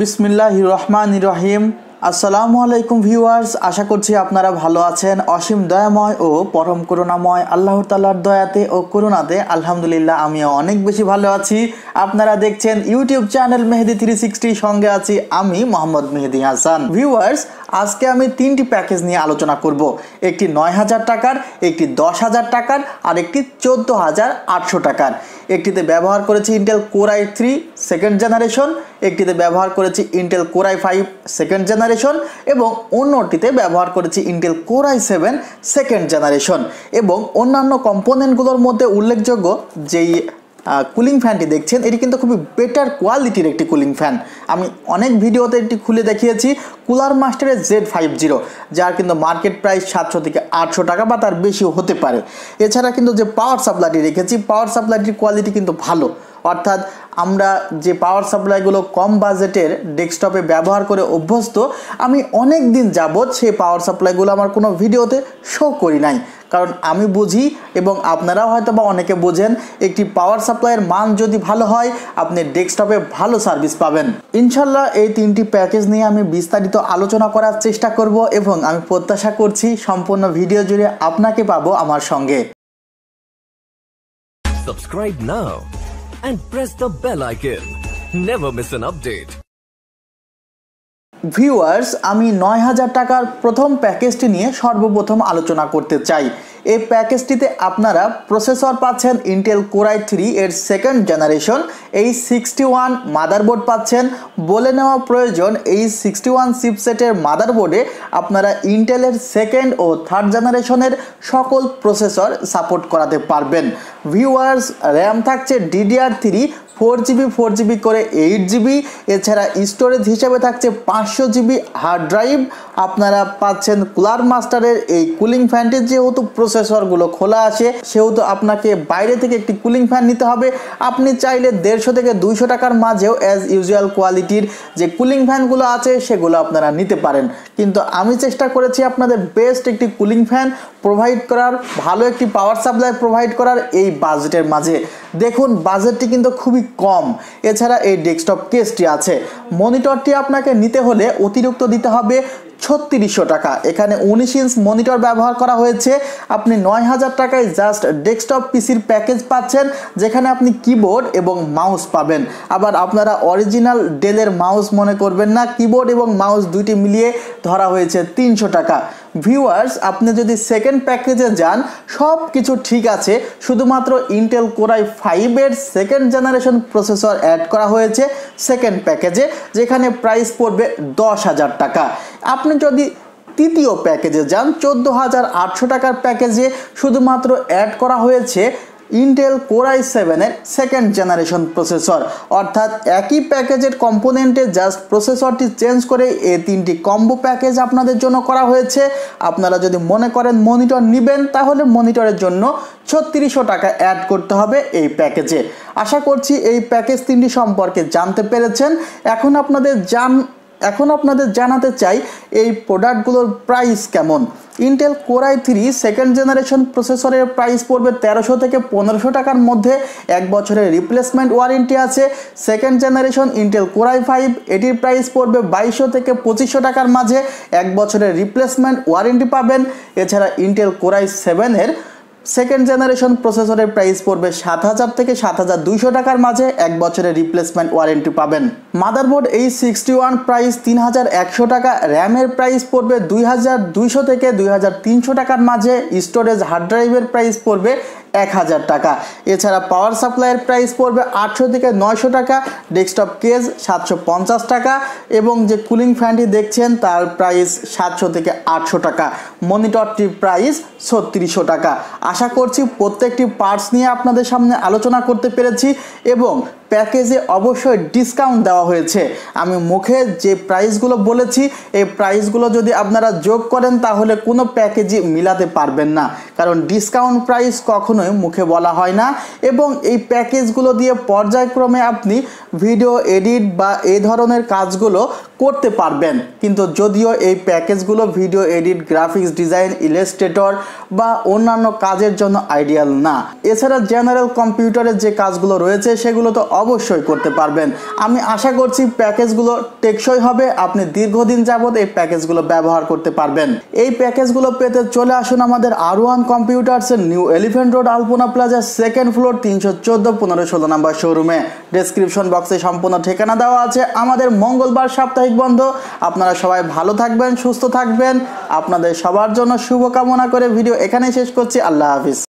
বিসমিল্লাহ রহমান রহিম আসসালামু আলাইকুম ভিউয়ার্স আশা করছি আপনারা ভালো আছেন অসীম দয়াময় ও পরম করুণাময় আল্লাহ তাল্লার দয়াতে ও করুণাতে আলহামদুলিল্লাহ আমিও অনেক বেশি ভালো আছি আপনারা দেখছেন YouTube channel Mehedi three sixty সঙ্গে আছি আমি মোহাম্মদ মেহেদি হাসান ভিউয়ার্স আজকে আমি তিনটি প্যাকেজ নিয়ে আলোচনা করব একটি নয় হাজার টাকার একটি দশ হাজার টাকার আর একটি চোদ্দো হাজার আটশো টাকার একটিতে ব্যবহার করেছি Intel core i three second generation একটিতে ব্যবহার করেছি Intel core i five second generation এবং অন্যটিতে ব্যবহার করেছি Intel core i seven second generation এবং অন্যান্য কম্পোনেন্টগুলোর মধ্যে উল্লেখযোগ্য যেই কুলিং ফ্যানটি দেখছেন এটি কিন্তু খুবই বেটার কোয়ালিটির একটি কুলিং ফ্যান আমি অনেক ভিডিওতে এটি খুলে দেখিয়েছি কুলার মাস্টারের জেড ফাইভ জিরো যার কিন্তু মার্কেট প্রাইস সাতশো থেকে আটশো টাকা বা তার বেশিও হতে পারে এছাড়া কিন্তু যে পাওয়ার সাপ্লাইটি রেখেছি পাওয়ার সাপ্লাইটির কোয়ালিটি কিন্তু ভালো অর্থাৎ আমরা যে পাওয়ার সাপ্লাইগুলো কম বাজেটের ডেস্কটপে ব্যবহার করে অভ্যস্ত আমি অনেক দিন যাবৎ সেই পাওয়ার সাপ্লাইগুলো আমার কোনো ভিডিওতে শো করি নাই কারণ আমি বুঝি এবং আপনারাও হয়তো বা অনেকে বোঝেন একটি পাওয়ার সাপ্লাইয়ের মান যদি ভালো হয় আপনি ডেস্কটপে ভালো সার্ভিস পাবেন ইনশাল্লাহ এই তিনটি প্যাকেজ নিয়ে আমি বিস্তারিত আলোচনা করার চেষ্টা করব এবং আমি প্রত্যাশা করছি সম্পূর্ণ ভিডিও জুড়ে আপনাকে পাবো আমার সঙ্গে Subscribe now and press the bell icon. Never miss an update. Viewers আমি নয় হাজার টাকার প্রথম প্যাকেজটি নিয়ে সর্বপ্রথম আলোচনা করতে চাই এই প্যাকেজটিতে আপনারা প্রসেসর পাচ্ছেন ইন্টেল কোরাই থ্রি এর সেকেন্ড জেনারেশন এই সিক্সটি ওয়ান মাদারবোর্ড পাচ্ছেন বলে নেওয়া প্রয়োজন এই সিক্সটি ওয়ান সিপসেটের মাদারবোর্ডে আপনারা ইন্টেলের সেকেন্ড ও থার্ড জেনারেশনের সকল প্রসেসর সাপোর্ট করাতে পারবেন ভিউয়ার্স র্যাম থাকছে DDR three four GB four GB করে এইট জিবি এছাড়া স্টোরেজ হিসেবে থাকছে পাঁচশো জিবি হার্ড ড্রাইভ আপনারা পাচ্ছেন কুলার মাস্টারের এই কুলিং ফ্যানটি যেহেতু প্রসেসরগুলো খোলা আছে সেহেতু আপনাকে বাইরে থেকে একটি কুলিং ফ্যান নিতে হবে আপনি চাইলে দেড়শো থেকে দুইশো টাকার মাঝেও অ্যাজ ইউজুয়াল কোয়ালিটির যে কুলিং ফ্যানগুলো আছে সেগুলো আপনারা নিতে পারেন কিন্তু আমি চেষ্টা করেছি আপনাদের বেস্ট একটি কুলিং ফ্যান প্রোভাইড করার ভালো একটি পাওয়ার সাপ্লাই প্রোভাইড করার এই বাজেটের মাঝে দেখুন বাজেটটি কিন্তু খুবই কম এছাড়া এই ডেস্কটপ কেসটি আছে মনিটরটি আপনাকে নিতে হলে অতিরিক্ত দিতে হবে ছত্রিশশো টাকা এখানে উনিশ ইঞ্চ মনিটর ব্যবহার করা হয়েছে আপনি নয় হাজার টাকায় জাস্ট ডেস্কটপ পিসির প্যাকেজ পাচ্ছেন যেখানে আপনি কিবোর্ড এবং মাউস পাবেন আবার আপনারা অরিজিনাল ডেলের মাউস মনে করবেন না কিবোর্ড এবং মাউস দুইটি মিলিয়ে ধরা হয়েছে তিনশো টাকা ভিউয়ার্স আপনি যদি সেকেন্ড প্যাকেজে যান সব কিছু ঠিক আছে শুধুমাত্র ইন্টেল কোরাই ফাইভের সেকেন্ড জেনারেশন প্রসেসর অ্যাড করা হয়েছে সেকেন্ড প্যাকেজে যেখানে প্রাইস পড়বে দশ হাজার টাকা আপনি যদি তৃতীয় প্যাকেজে যান চোদ্দো হাজার আটশো টাকার প্যাকেজে শুধুমাত্র অ্যাড করা হয়েছে ইন্টেল কোরাই সেভেনের সেকেন্ড জেনারেশন প্রসেসর অর্থাৎ একই প্যাকেজের কম্পোনেন্টে জাস্ট প্রসেসরটি চেঞ্জ করে এই তিনটি কম্বো প্যাকেজ আপনাদের জন্য করা হয়েছে আপনারা যদি মনে করেন মনিটর নেবেন তাহলে মনিটরের জন্য ছত্রিশশো টাকা অ্যাড করতে হবে এই প্যাকেজে আশা করছি এই প্যাকেজ তিনটি সম্পর্কে জানতে পেরেছেন এখন আপনাদের জান এখন আপনাদের জানাতে চাই এই প্রোডাক্টগুলোর প্রাইস কেমন Intel core i three second generation প্রসেসরের প্রাইস পড়বে তেরোশো থেকে পনেরোশো টাকার মধ্যে এক বছরের রিপ্লেসমেন্ট ওয়ারেন্টি আছে second generation Intel core i five এটির প্রাইস পড়বে বাইশশো থেকে পঁচিশশো টাকার মাঝে এক বছরের রিপ্লেসমেন্ট ওয়ারেন্টি পাবেন এছাড়া ইন্টেল কোরাই সেভেনের সেকেন্ড জেনারেশন প্রসেসরের প্রাইস পড়বে সাত হাজার থেকে সাত হাজার দুইশো টাকার মাঝে এক বছরের রিপ্লেসমেন্ট ওয়ারেন্টি পাবেন মাদারবোর্ড এই সিক্সটি ওয়ান প্রাইস তিন হাজার একশো টাকা র্যামের প্রাইস পড়বে দুই হাজার দুইশো থেকে দুই হাজার তিনশো টাকার মাঝে স্টোরেজ হার্ড ড্রাইভের প্রাইস পড়বে এক হাজার টাকা এছাড়া পাওয়ার সাপ্লাইয়ের প্রাইস পড়বে আটশো থেকে নয়শো টাকা ডেস্কটপ কেজ সাতশো পঞ্চাশ টাকা এবং যে কুলিং ফ্যানটি দেখছেন তার প্রাইস সাতশো থেকে আটশো টাকা মনিটরটির প্রাইস ছত্রিশশো টাকা আশা করছি প্রত্যেকটি পার্টস নিয়ে আপনাদের সামনে আলোচনা করতে পেরেছি এবং প্যাকেজে অবশ্যই ডিসকাউন্ট দেওয়া হয়েছে আমি মুখে যে প্রাইসগুলো বলেছি এই প্রাইসগুলো যদি আপনারা যোগ করেন তাহলে কোনো প্যাকেজই মিলাতে পারবেন না কারণ ডিসকাউন্ট প্রাইস কখনোই মুখে বলা হয় না এবং এই প্যাকেজগুলো দিয়ে পর্যায়ক্রমে আপনি ভিডিও এডিট বা এই ধরনের কাজগুলো করতে পারবেন কিন্তু যদিও এই প্যাকেজগুলো video edit graphics design illustrator বা অন্যান্য কাজের জন্য আইডিয়াল না এছাড়া জেনারেল কম্পিউটারের যে কাজগুলো রয়েছে সেগুলো তো অবশ্যই করতে পারবেন আমি আশা করছি প্যাকেজগুলো টেকসই হবে আপনি দীর্ঘদিন যাবৎ এই প্যাকেজগুলো ব্যবহার করতে পারবেন এই প্যাকেজগুলো পেতে চলে আসুন আমাদের আর ওয়ান কম্পিউটার্সের নিউ এলিফেন্ট রোড আলপনা প্লাজার সেকেন্ড ফ্লোর তিনশো চোদ্দো পনেরো ষোলো নাম্বার শোরুমে ডেসক্রিপশন বক্স বক্সে সম্পূর্ণ ঠিকানা দেওয়া আছে আমাদের মঙ্গলবার সাপ্তাহিক বন্ধ আপনারা সবাই ভালো থাকবেন সুস্থ থাকবেন আপনাদের সবার জন্য শুভকামনা করে ভিডিও এখানেই শেষ করছি আল্লাহ হাফিজ